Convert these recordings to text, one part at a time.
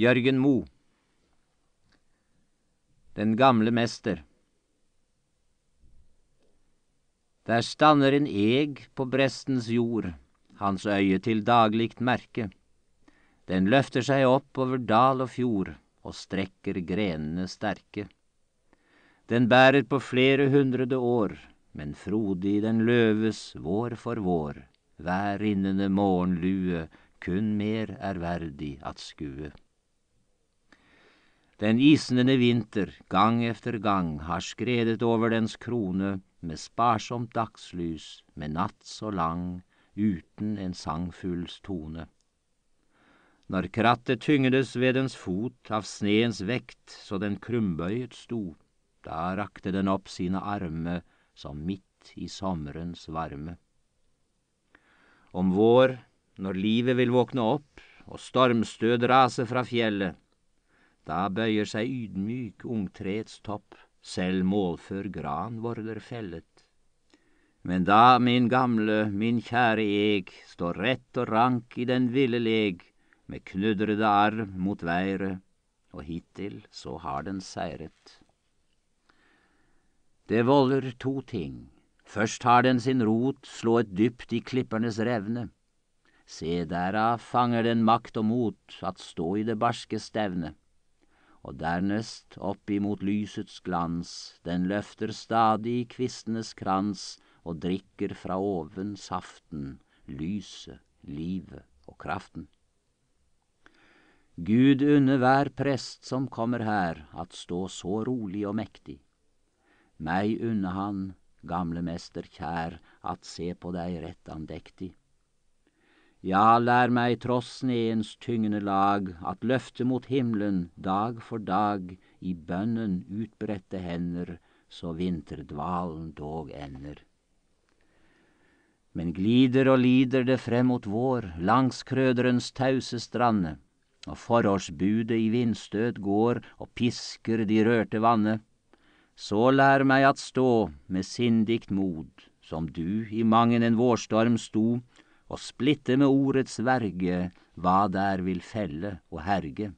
Jørgen Mo, Den gamle mester. Der stanner en eg på brestens jord, hans øye til dagligt merke. Den løfter seg opp over dal og fjord og strekker grenene sterke. Den bærer på flere hundrede år, men frodig den løves vår for vår, hver rinnende morgenlue kun mer er verdig at skue. Den isnende vinter gang efter gang har skredet over dens krone med sparsomt dagslys, med natt så lang, uten en sangfugls tone. Når krattet tyngdes ved dens fot av sneens vekt så den krumbøyet sto, da rakte den opp sine arme som midt i sommerens varme. Om vår, når livet vil våkne opp og stormstød raser fra fjellet, da bøyer seg ydmyk ungtrets topp, selv målfør gran vorder fellet. Men da, min gamle, min kjære eg, står rett og rank i den ville leg, med knudrede arm mot været, og hittil så har den seiret. Det volder to ting. Først har den sin rot slået dypt i klippernes revne. Se dera fanger den makt og mot at stå i det barske stevnet og dernest opp imot lysets glans, den løfter stadig kvistenes krans og drikker fra oven saften, lyset, livet og kraften. Gud unne hver prest som kommer her, at stå så rolig og mektig. Meg unne han, gamle mester kjær, at se på deg rett andektig. Ja, lær meg tross sneens tyngende lag at løfte mot himmelen dag for dag i bønnen utbredte hender, så vinterdvalen dog ender. Men glider og lider det frem mot vår, langs krøderens tause strande, og forårsbudet i vindstøt går og pisker de rørte vannet. Så lær meg at stå med sindigt mod, som du i mangen en vårstorm sto, og splitte med ordets verge hva der vil felle og herge.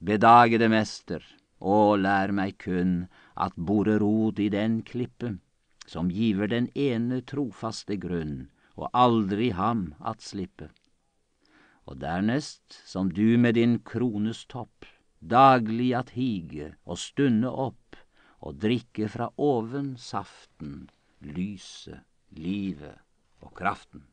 Bedagede mester, å lær meg kun at bore rot i den klippe, som giver den ene trofaste grunn, og aldri ham at slippe. Og dernest, som du med din krones topp, daglig at hige og stunde opp, og drikke fra oven saften, lyset, livet Kraften.